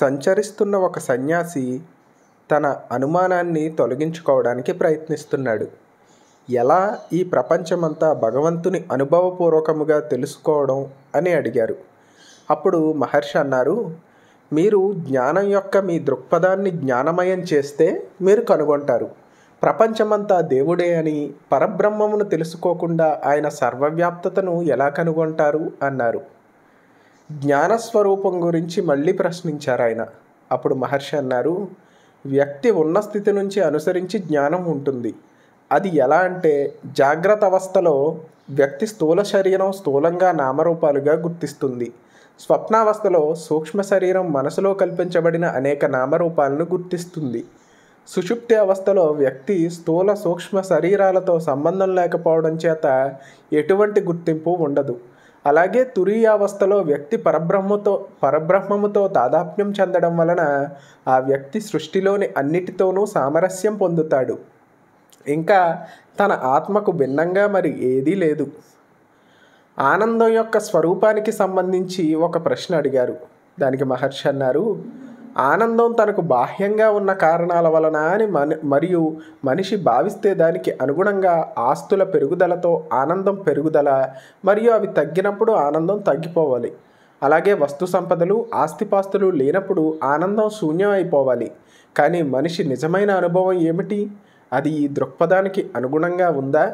సంచరిస్తున్న ఒక సన్యాసి తన అనుమానాన్ని తొలగించుకోవడానికి ప్రయత్నిస్తున్నాడు ఎలా ఈ ప్రపంచమంతా భగవంతుని అనుభవపూర్వకముగా తెలుసుకోవడం అని అడిగారు అప్పుడు మహర్షి అన్నారు మీరు జ్ఞానం యొక్క మీ దృక్పథాన్ని జ్ఞానమయం చేస్తే మీరు కనుగొంటారు ప్రపంచమంతా దేవుడే అని పరబ్రహ్మమును తెలుసుకోకుండా ఆయన సర్వవ్యాప్తతను ఎలా కనుగొంటారు అన్నారు జ్ఞానస్వరూపం గురించి మళ్ళీ ప్రశ్నించారు ఆయన అప్పుడు మహర్షి అన్నారు వ్యక్తి ఉన్న స్థితి నుంచి అనుసరించి జ్ఞానం ఉంటుంది అది ఎలా అంటే జాగ్రత్త అవస్థలో వ్యక్తి స్థూల శరీరం స్థూలంగా నామరూపాలుగా గుర్తిస్తుంది స్వప్నావస్థలో సూక్ష్మ శరీరం మనసులో కల్పించబడిన అనేక నామరూపాలను గుర్తిస్తుంది సుషుప్తి అవస్థలో వ్యక్తి స్థూల సూక్ష్మ శరీరాలతో సంబంధం లేకపోవడం చేత ఎటువంటి గుర్తింపు ఉండదు అలాగే తురీయావస్థలో వ్యక్తి పరబ్రహ్మతో పరబ్రహ్మముతో తాదాప్యం చెందడం వలన ఆ వ్యక్తి సృష్టిలోని అన్నిటితోనూ సామరస్యం పొందుతాడు ఇంకా తన ఆత్మకు భిన్నంగా మరి ఏదీ లేదు ఆనందం యొక్క స్వరూపానికి సంబంధించి ఒక ప్రశ్న అడిగారు దానికి మహర్షి అన్నారు ఆనందం తనకు బాహ్యంగా ఉన్న కారణాల వలన అని మన మరియు మనిషి భావిస్తే దానికి అనుగుణంగా ఆస్తుల పెరుగుదలతో ఆనందం పెరుగుదల మరియు అవి తగ్గినప్పుడు ఆనందం తగ్గిపోవాలి అలాగే వస్తు సంపదలు ఆస్తిపాస్తులు లేనప్పుడు ఆనందం శూన్యం అయిపోవాలి కానీ మనిషి నిజమైన అనుభవం ఏమిటి అది ఈ దృక్పథానికి అనుగుణంగా ఉందా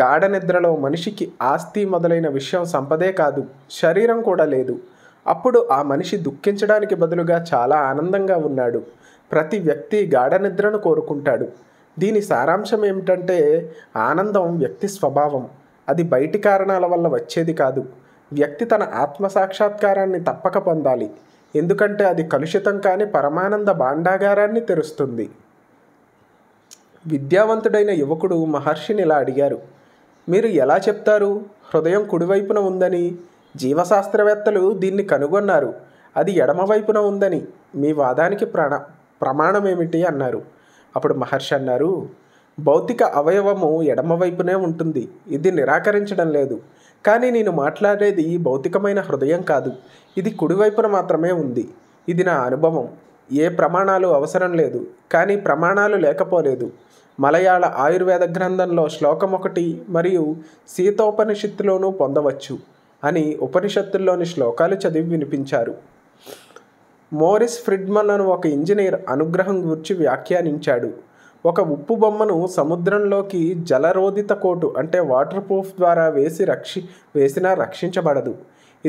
గాఢ నిద్రలో మనిషికి ఆస్తి మొదలైన విషయం సంపదే కాదు శరీరం కూడా లేదు అప్పుడు ఆ మనిషి దుఃఖించడానికి బదులుగా చాలా ఆనందంగా ఉన్నాడు ప్రతి వ్యక్తి గాఢ నిద్రను కోరుకుంటాడు దీని సారాంశం ఏమిటంటే ఆనందం వ్యక్తి స్వభావం అది బయటి కారణాల వల్ల వచ్చేది కాదు వ్యక్తి తన ఆత్మ సాక్షాత్కారాన్ని తప్పక పొందాలి ఎందుకంటే అది కలుషితం కాని పరమానంద భాండాగారాన్ని తెరుస్తుంది విద్యావంతుడైన యువకుడు మహర్షిని ఇలా అడిగారు మీరు ఎలా చెప్తారు హృదయం కుడివైపున ఉందని జీవశాస్త్రవేత్తలు దీన్ని కనుగొన్నారు అది ఎడమవైపున ఉందని మీ వాదానికి ప్రాణ ప్రమాణం ఏమిటి అన్నారు అప్పుడు మహర్షి అన్నారు భౌతిక అవయవము ఎడమవైపునే ఉంటుంది ఇది నిరాకరించడం లేదు కానీ నేను మాట్లాడేది భౌతికమైన హృదయం కాదు ఇది కుడివైపున మాత్రమే ఉంది ఇది నా అనుభవం ఏ ప్రమాణాలు అవసరం లేదు కానీ ప్రమాణాలు లేకపోలేదు మలయాళ ఆయుర్వేద గ్రంథంలో శ్లోకం ఒకటి మరియు శీతోపనిషత్తులోనూ పొందవచ్చు అని ఉపనిషత్తుల్లోని శ్లోకాలు చదివి వినిపించారు మోరిస్ ఫ్రిడ్మన్ అను ఒక ఇంజనీర్ అనుగ్రహం గురించి వ్యాఖ్యానించాడు ఒక ఉప్పు బొమ్మను సముద్రంలోకి జలరోధిత కోటు అంటే వాటర్ ప్రూఫ్ ద్వారా వేసి రక్షి వేసినా రక్షించబడదు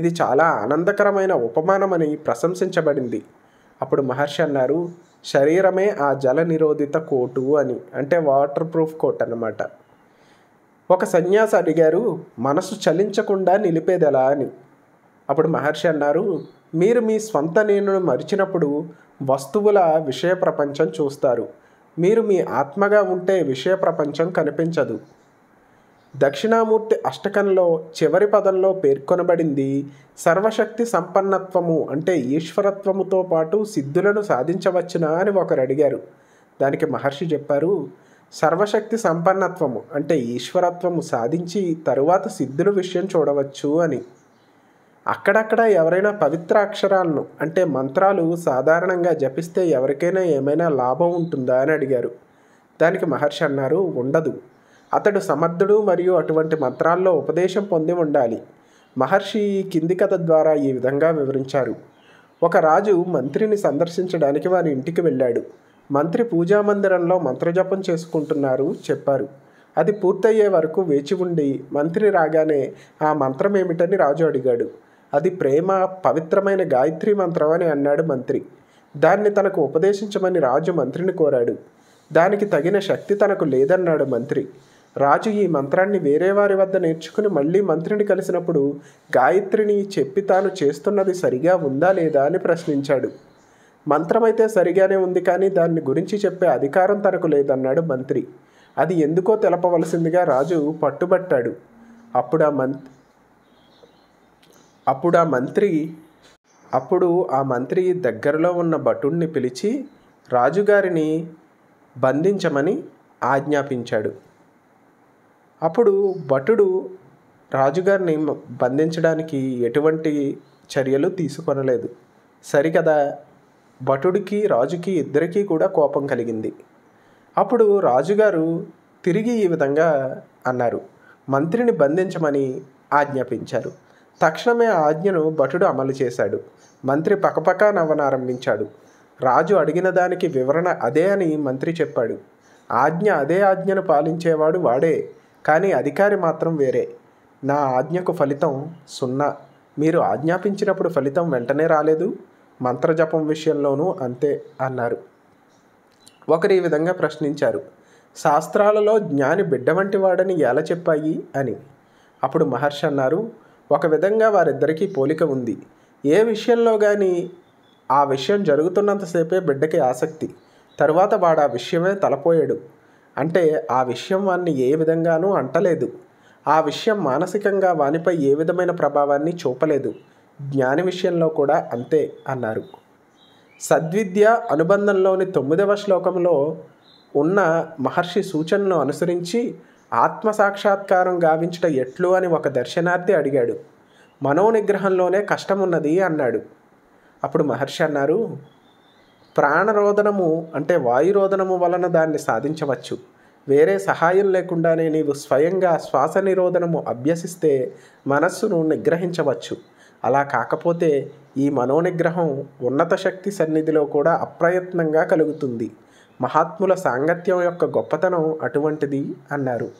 ఇది చాలా ఆనందకరమైన ఉపమానమని ప్రశంసించబడింది అప్పుడు మహర్షి అన్నారు శరీరమే ఆ జల నిరోధిత కోటు అని అంటే వాటర్ ప్రూఫ్ కోట్ అన్నమాట ఒక సన్యాసి అడిగారు మనసు చలించకుండా నిలిపేదెలా అని అప్పుడు మహర్షి అన్నారు మీరు మీ స్వంత నేనును మరిచినప్పుడు వస్తువుల విషయ ప్రపంచం చూస్తారు మీరు మీ ఆత్మగా ఉంటే విషయ ప్రపంచం కనిపించదు దక్షిణామూర్తి అష్టకంలో చివరి పదంలో పేర్కొనబడింది సర్వశక్తి సంపన్నత్వము అంటే ఈశ్వరత్వముతో పాటు సిద్ధులను సాధించవచ్చునా అని ఒకరు అడిగారు దానికి మహర్షి చెప్పారు సర్వశక్తి సంపన్నత్వము అంటే ఈశ్వరత్వము సాధించి తరువాత సిద్ధుల విషయం చూడవచ్చు అని అక్కడక్కడ ఎవరైనా పవిత్ర అక్షరాలను అంటే మంత్రాలు సాధారణంగా జపిస్తే ఎవరికైనా ఏమైనా లాభం ఉంటుందా అని అడిగారు దానికి మహర్షి అన్నారు ఉండదు అతడు సమర్థుడు మరియు అటువంటి మంత్రాల్లో ఉపదేశం పొంది ఉండాలి మహర్షి కింది కథ ద్వారా ఈ విధంగా వివరించారు ఒక రాజు మంత్రిని సందర్శించడానికి వారి ఇంటికి వెళ్ళాడు మంత్రి పూజా మందిరంలో మంత్రజపం చేసుకుంటున్నారు చెప్పారు అది పూర్తయ్యే వరకు వేచి ఉండి మంత్రి రాగానే ఆ మంత్రం ఏమిటని రాజు అడిగాడు అది ప్రేమ పవిత్రమైన గాయత్రి మంత్రం అని అన్నాడు మంత్రి దాన్ని తనకు ఉపదేశించమని రాజు మంత్రిని కోరాడు దానికి తగిన శక్తి తనకు లేదన్నాడు మంత్రి రాజు ఈ మంత్రాన్ని వేరే వారి వద్ద నేర్చుకుని మళ్ళీ మంత్రిని కలిసినప్పుడు గాయత్రిని చెప్పి తాను చేస్తున్నది సరిగా ఉందా లేదా అని ప్రశ్నించాడు మంత్రం అయితే సరిగానే ఉంది కానీ దాన్ని గురించి చెప్పే అధికారం తనకు లేదన్నాడు మంత్రి అది ఎందుకో తెలపవలసిందిగా రాజు పట్టుబట్టాడు అప్పుడు ఆ మం అప్పుడు ఆ మంత్రి అప్పుడు ఆ మంత్రి దగ్గరలో ఉన్న భటుణ్ణి పిలిచి రాజుగారిని బంధించమని ఆజ్ఞాపించాడు అప్పుడు భటుడు రాజుగారిని బంధించడానికి ఎటువంటి చర్యలు తీసుకొనలేదు సరికదా భటుడికి రాజుకి ఇద్దరికీ కూడా కోపం కలిగింది అప్పుడు రాజుగారు తిరిగి ఈ విధంగా అన్నారు మంత్రిని బంధించమని ఆజ్ఞాపించారు తక్షణమే ఆజ్ఞను భటుడు అమలు చేశాడు మంత్రి పకపక నవ్వనారంభించాడు రాజు అడిగిన దానికి వివరణ అదే అని మంత్రి చెప్పాడు ఆజ్ఞ అదే ఆజ్ఞను పాలించేవాడు వాడే కానీ అధికారి మాత్రం వేరే నా ఆజ్ఞకు ఫలితం సున్నా మీరు ఆజ్ఞాపించినప్పుడు ఫలితం వెంటనే రాలేదు మంత్రజపం విషయంలోనూ అంతే అన్నారు ఒకరు ఈ విధంగా ప్రశ్నించారు శాస్త్రాలలో జ్ఞాని బిడ్డ వంటి వాడని ఎలా చెప్పాయి అని అప్పుడు మహర్షి అన్నారు ఒక విధంగా వారిద్దరికీ పోలిక ఉంది ఏ విషయంలో కానీ ఆ విషయం జరుగుతున్నంతసేపే బిడ్డకి ఆసక్తి తరువాత వాడు ఆ విషయమే తలపోయాడు అంటే ఆ విషయం వాణ్ణి ఏ విధంగానూ అంటలేదు ఆ విషయం మానసికంగా వానిపై ఏ విధమైన ప్రభావాన్ని చూపలేదు జ్ఞాన విషయంలో కూడా అంతే అన్నారు సద్విద్య అనుబంధంలోని తొమ్మిదవ శ్లోకంలో ఉన్న మహర్షి సూచనను అనుసరించి ఆత్మసాక్షాత్కారం గావించట ఎట్లు అని ఒక దర్శనార్థి అడిగాడు మనోనిగ్రహంలోనే కష్టమున్నది అన్నాడు అప్పుడు మహర్షి అన్నారు ప్రాణరోదనము అంటే వాయురోదనము వలన దాన్ని సాధించవచ్చు వేరే సహాయం లేకుండానే నీవు స్వయంగా శ్వాస నిరోధనము అభ్యసిస్తే మనస్సును నిగ్రహించవచ్చు అలా కాకపోతే ఈ మనోనిగ్రహం ఉన్నత శక్తి సన్నిధిలో కూడా అప్రయత్నంగా కలుగుతుంది మహాత్ముల సాంగత్యం యొక్క గొప్పతనం అటువంటిది అన్నారు